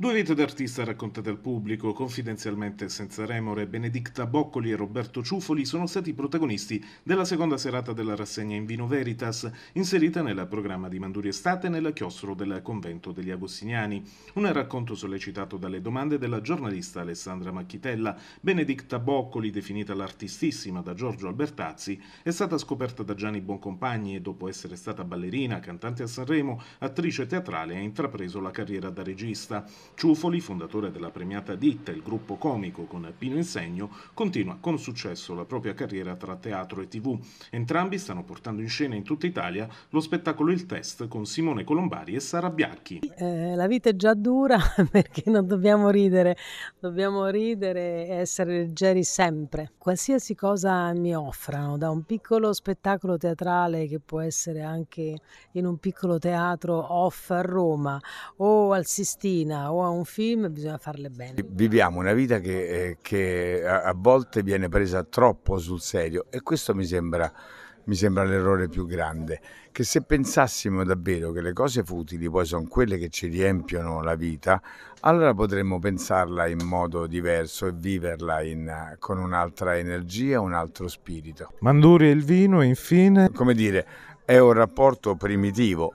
Due vite d'artista raccontate al pubblico, confidenzialmente senza remore, Benedicta Boccoli e Roberto Ciufoli sono stati protagonisti della seconda serata della rassegna in Vino Veritas, inserita nel programma di Manduri Estate nel chiostro del convento degli Agostiniani. Un racconto sollecitato dalle domande della giornalista Alessandra Macchitella. Benedicta Boccoli, definita l'artistissima da Giorgio Albertazzi, è stata scoperta da Gianni Boncompagni e dopo essere stata ballerina, cantante a Sanremo, attrice teatrale, ha intrapreso la carriera da regista. Ciufoli, fondatore della premiata ditta Il Gruppo Comico con Pino Insegno, continua con successo la propria carriera tra teatro e tv. Entrambi stanno portando in scena in tutta Italia lo spettacolo Il Test con Simone Colombari e Sara Biacchi. Eh, la vita è già dura perché non dobbiamo ridere, dobbiamo ridere e essere leggeri sempre. Qualsiasi cosa mi offrano, da un piccolo spettacolo teatrale che può essere anche in un piccolo teatro off a Roma o al Sistina o a un film bisogna farle bene. Viviamo una vita che, eh, che a volte viene presa troppo sul serio e questo mi sembra mi sembra l'errore più grande, che se pensassimo davvero che le cose futili poi sono quelle che ci riempiono la vita, allora potremmo pensarla in modo diverso e viverla in, con un'altra energia, un altro spirito. Manduri e il vino, infine. Come dire, è un rapporto primitivo.